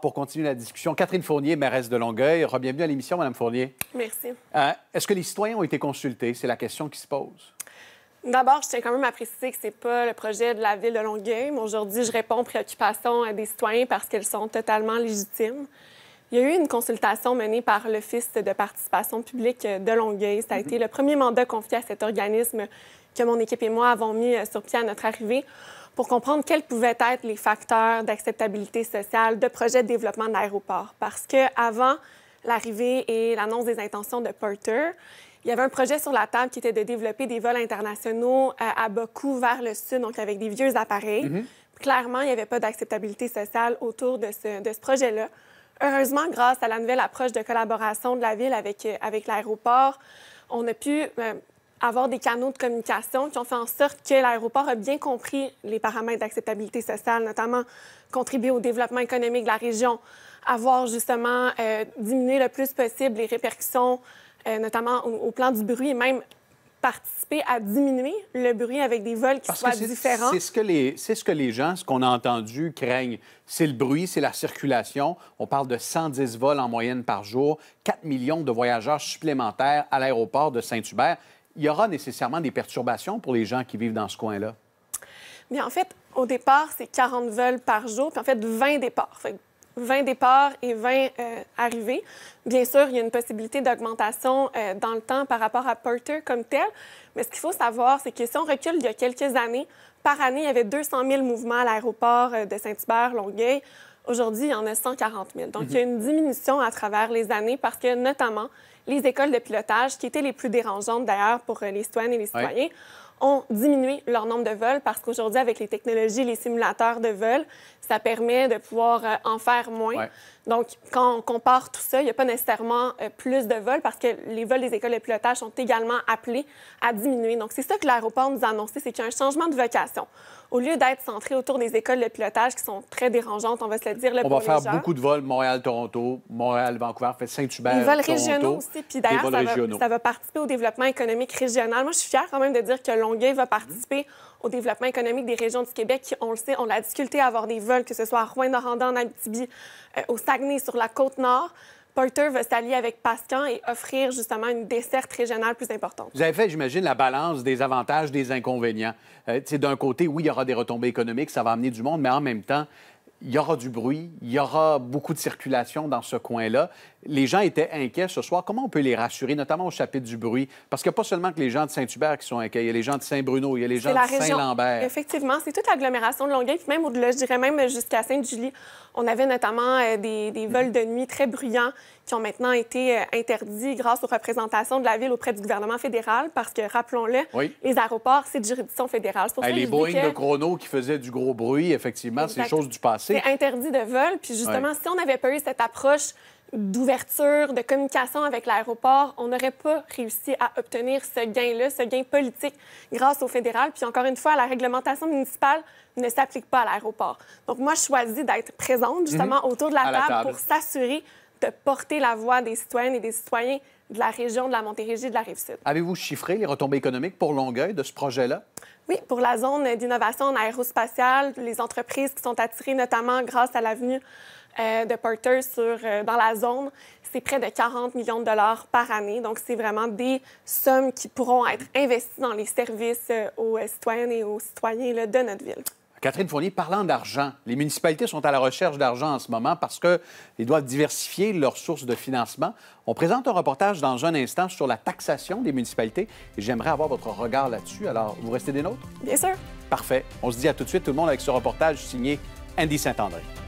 Pour continuer la discussion, Catherine Fournier, mairesse de Longueuil. Bienvenue à l'émission, Madame Fournier. Merci. Euh, est-ce que les citoyens ont été consultés? C'est la question qui se pose. D'abord, je tiens quand même à préciser que ce n'est pas le projet de la Ville de Longueuil, aujourd'hui, je réponds aux préoccupations euh, des citoyens parce qu'elles sont totalement légitimes. Il y a eu une consultation menée par l'Office de participation publique de Longueuil. Ça a mhm. été le premier mandat confié à cet organisme que mon équipe et moi avons mis euh, sur pied à notre arrivée pour comprendre quels pouvaient être les facteurs d'acceptabilité sociale de projets de développement de Parce que avant l'arrivée et l'annonce des intentions de Porter, il y avait un projet sur la table qui était de développer des vols internationaux euh, à bas coût vers le sud, donc avec des vieux appareils. Mhm. Clairement, il n'y avait pas d'acceptabilité sociale autour de ce projet-là. Heureusement, grâce à la nouvelle approche de collaboration de la ville avec, euh, avec l'aéroport, on a pu euh, avoir des canaux de communication qui ont fait en sorte que l'aéroport a bien compris les paramètres d'acceptabilité sociale, notamment contribuer au développement économique de la région, avoir justement euh, diminué le plus possible les répercussions, notamment au, au, plan du bruit et même participer à diminuer le bruit avec des vols qui soient différents. C'est ce que les, c'est ce que les gens, ce qu'on a entendu, craignent. C'est le bruit, c'est la circulation. On parle de 110 vols en moyenne par jour, 4 millions de voyageurs supplémentaires à l'aéroport de Saint-Hubert. Il y aura nécessairement des perturbations pour les gens qui vivent dans ce coin-là. Bien, en fait, au départ, c'est 40 vols par jour, puis en fait, 20 départs. 20 départs et 20 euh, arrivées. Bien sûr, il y a une possibilité d'augmentation euh, dans le temps par rapport à Porter comme tel, mais ce qu'il faut savoir, c'est que si on recule il y a quelques années, par année, il y avait 200 000 mouvements à l'aéroport euh, de Saint-Hubert, Longueuil. Aujourd'hui, il y en a 140 000. Donc, il y a mhm. une diminution à travers les années parce que, notamment, les écoles de pilotage, qui étaient les plus dérangeantes d'ailleurs pour les citoyennes et les citoyens, ont diminué leur nombre de vols parce qu'aujourd'hui, avec les technologies, les simulateurs de vol, ça permet de pouvoir euh, en faire moins. Donc, quand on compare tout ça, il n'y a pas nécessairement euh, plus de vols parce que les vols des écoles de pilotage sont également appelés à diminuer. Donc, c'est ça que l'aéroport nous a annoncé, c'est qu'il y a un changement de vocation. Au lieu d'être centré autour des écoles de pilotage qui sont très dérangeantes, on va se le dire. le Là, on va faire beaucoup de vols Montréal-Toronto, Montréal-Vancouver, fait Saint-Hubert. Des vols régionaux aussi. Puis d'ailleurs, ça, ça, va participer au développement économique régional. Moi, je suis fière quand même de dire que l'on Longueuil va participer au développement économique des régions du Québec qui, on le sait, ont la difficulté à avoir des vols, que ce soit à Rouen-Noranda, en Abitibi, euh, au Saguenay, sur la Côte-Nord. Porter va s'allier avec Pascan et offrir justement une desserte régionale plus importante. Vous avez fait, j'imagine, la balance des avantages, des inconvénients. C'est euh, d'un côté, oui, il y aura des retombées économiques, ça va amener du monde, mais en même temps, il y aura du bruit, il y aura beaucoup de circulation dans ce coin-là. Les gens étaient inquiets ce soir. Comment on peut les rassurer, notamment au chapitre du bruit? Parce qu'il n'y a pas seulement que les gens de Saint-Hubert qui sont inquiets, il y a les gens de Saint-Bruno, il y a les gens de Saint-Lambert. Effectivement, c'est toute l'agglomération de Longueuil, puis même au-delà, je dirais même jusqu'à Sainte-Julie. On avait notamment euh, des, mm-hmm. vols de nuit très bruyants qui ont maintenant été euh, interdits grâce aux représentations de la ville auprès du gouvernement fédéral, parce que, rappelons-le, les aéroports, c'est de juridiction fédérale. les Boeing de Chrono qui faisaient du gros bruit, effectivement, c'est chose du passé. C'est interdit de vol. Puis justement, si on n'avait pas eu cette approche d'ouverture, de communication avec l'aéroport, on n'aurait pas réussi à obtenir ce gain-là, ce gain politique grâce au fédéral. Puis encore une fois, la réglementation municipale ne s'applique pas à l'aéroport. Donc moi, je choisis d'être présente mhm. justement autour de la table, pour s'assurer de porter la voix des citoyennes et des citoyens de la région de la Montérégie de la Rive-Sud. Avez-vous chiffré les retombées économiques pour Longueuil de ce projet-là? Oui, pour la zone d'innovation en aérospatiale, les entreprises qui sont attirées notamment grâce à l'avenue euh, de Porter euh, dans la zone, c'est près de 40 millions de dollars par année. Donc, c'est vraiment des sommes qui pourront être investies dans les services euh, aux citoyennes et aux citoyens de notre ville. Catherine Fournier, parlant d'argent, les municipalités sont à la recherche d'argent en ce moment parce qu'elles doivent diversifier leurs sources de financement. On présente un reportage dans un instant sur la taxation des municipalités et j'aimerais avoir votre regard là-dessus. Alors, vous restez des nôtres? Bien sûr. Parfait. On se dit à tout de suite, tout le monde, avec ce reportage signé Andy Saint-André.